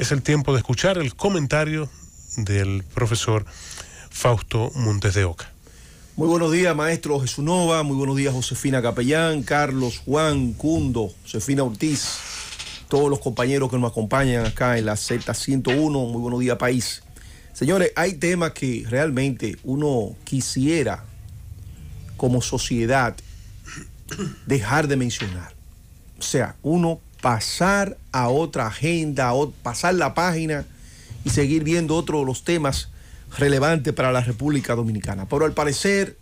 Es el tiempo de escuchar el comentario del profesor Fausto Montes de Oca. Muy buenos días, maestro Jesús Nova. Muy buenos días, Josefina Capellán, Carlos, Juan, Cundo, Josefina Ortiz, todos los compañeros que nos acompañan acá en la Z101. Muy buenos días, país. Señores, hay temas que realmente uno quisiera como sociedad dejar de mencionar. O sea, uno pasar a otra agenda, pasar la página y seguir viendo otros los temas relevantes para la República Dominicana. Pero al parecer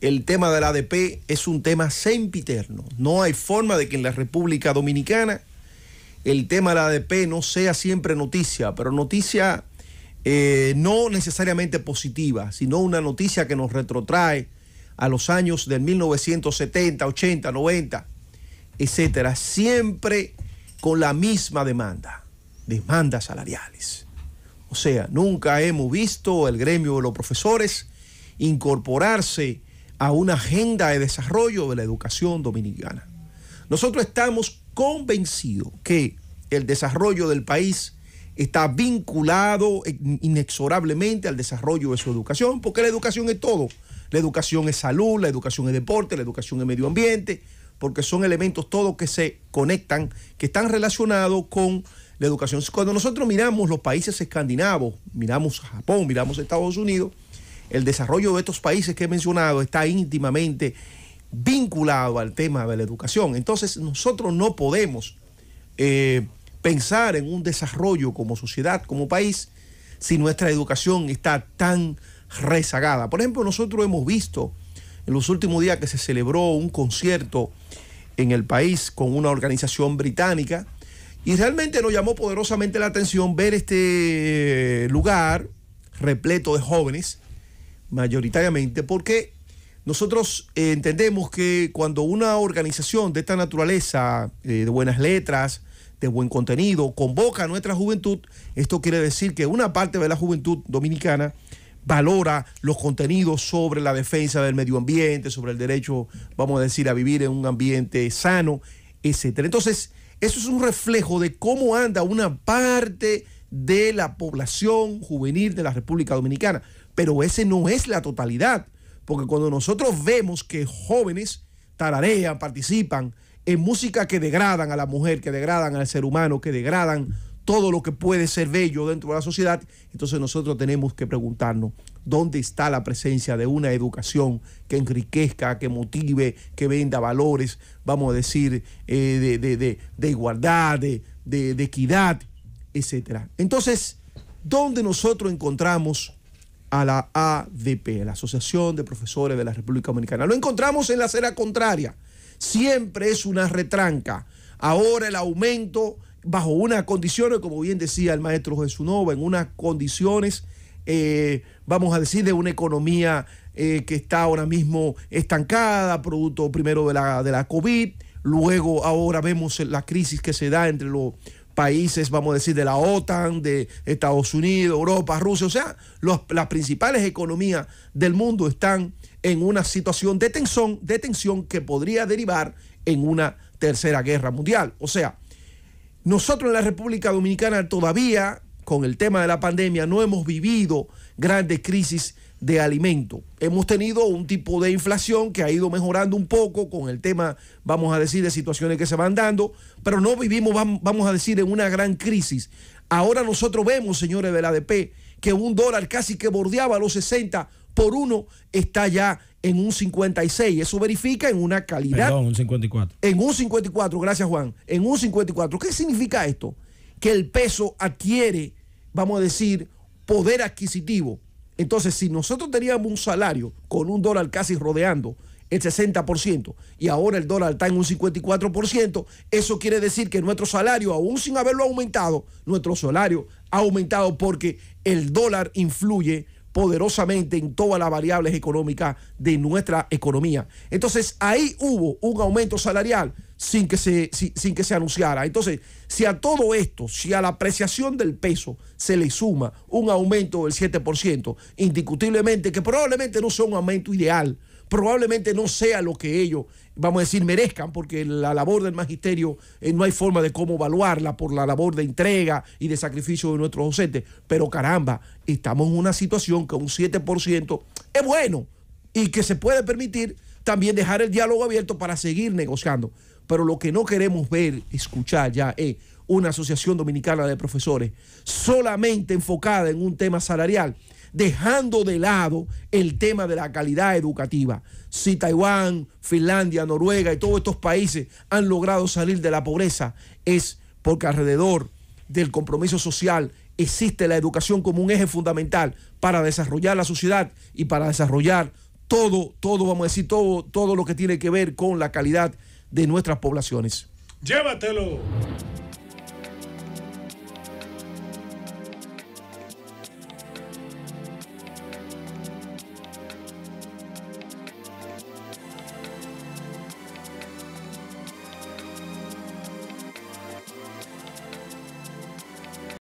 el tema del ADP es un tema sempiterno. No hay forma de que en la República Dominicana el tema del ADP no sea siempre noticia, pero noticia eh, no necesariamente positiva, sino una noticia que nos retrotrae a los años del 1970, 80, 90 etcétera, siempre con la misma demanda, demandas salariales. O sea, nunca hemos visto el gremio de los profesores incorporarse a una agenda de desarrollo de la educación dominicana. Nosotros estamos convencidos que el desarrollo del país está vinculado inexorablemente al desarrollo de su educación, porque la educación es todo. La educación es salud, la educación es deporte, la educación es medio ambiente, porque son elementos todos que se conectan, que están relacionados con la educación. Cuando nosotros miramos los países escandinavos, miramos Japón, miramos Estados Unidos, el desarrollo de estos países que he mencionado está íntimamente vinculado al tema de la educación. Entonces nosotros no podemos eh, pensar en un desarrollo como sociedad, como país, si nuestra educación está tan rezagada. Por ejemplo, nosotros hemos visto en los últimos días que se celebró un concierto en el país con una organización británica. Y realmente nos llamó poderosamente la atención ver este lugar repleto de jóvenes, mayoritariamente, porque nosotros eh, entendemos que cuando una organización de esta naturaleza, eh, de buenas letras, de buen contenido, convoca a nuestra juventud, esto quiere decir que una parte de la juventud dominicana valora los contenidos sobre la defensa del medio ambiente, sobre el derecho, vamos a decir, a vivir en un ambiente sano, etcétera. Entonces, eso es un reflejo de cómo anda una parte de la población juvenil de la República Dominicana, pero ese no es la totalidad, porque cuando nosotros vemos que jóvenes tararean, participan en música que degradan a la mujer, que degradan al ser humano, que degradan todo lo que puede ser bello dentro de la sociedad, entonces nosotros tenemos que preguntarnos dónde está la presencia de una educación que enriquezca, que motive, que venda valores, vamos a decir, eh, de, igualdad, de, equidad, etc. Entonces, ¿dónde nosotros encontramos a la ADP, la Asociación de Profesores de la República Dominicana? Lo encontramos en la acera contraria. Siempre es una retranca. Ahora el aumento bajo unas condiciones, como bien decía el maestro Jesús Nova, en unas condiciones, eh, vamos a decir, de una economía eh, que está ahora mismo estancada, producto primero de la, de la COVID, luego ahora vemos la crisis que se da entre los países, vamos a decir, de la OTAN, de Estados Unidos, Europa, Rusia, o sea, las principales economías del mundo están en una situación de tensión, de tensión que podría derivar en una tercera guerra mundial. O sea, nosotros en la República Dominicana todavía, con el tema de la pandemia, no hemos vivido grandes crisis de alimento. Hemos tenido un tipo de inflación que ha ido mejorando un poco con el tema, vamos a decir, de situaciones que se van dando, pero no vivimos, vamos a decir, en una gran crisis. Ahora nosotros vemos, señores del ADP, que un dólar casi que bordeaba los 60 por uno está ya en un 56. Eso verifica en una calidad. Perdón, un 54. En un 54, gracias Juan. En un 54. ¿Qué significa esto? Que el peso adquiere, vamos a decir, poder adquisitivo. Entonces, si nosotros teníamos un salario con un dólar casi rodeando el 60% y ahora el dólar está en un 54%, eso quiere decir que nuestro salario, aún sin haberlo aumentado, nuestro salario ha aumentado porque el dólar influye poderosamente en todas las variables económicas de nuestra economía. Entonces ahí hubo un aumento salarial sin que, se, sin, que se anunciara. Entonces, si a todo esto, si a la apreciación del peso se le suma un aumento del 7%, indiscutiblemente que probablemente no sea un aumento ideal, probablemente no sea lo que ellos, vamos a decir, merezcan, porque la labor del magisterio eh, no hay forma de cómo evaluarla por la labor de entrega y de sacrificio de nuestros docentes. Pero caramba, estamos en una situación que un 7% es bueno y que se puede permitir también dejar el diálogo abierto para seguir negociando. Pero lo que no queremos ver, escuchar ya, es una asociación dominicana de profesores solamente enfocada en un tema salarial dejando de lado el tema de la calidad educativa. Si Taiwán, Finlandia, Noruega y todos estos países han logrado salir de la pobreza, es porque alrededor del compromiso social existe la educación como un eje fundamental para desarrollar la sociedad y para desarrollar todo, todo, vamos a decir, todo, todo lo que tiene que ver con la calidad de nuestras poblaciones. Llévatelo.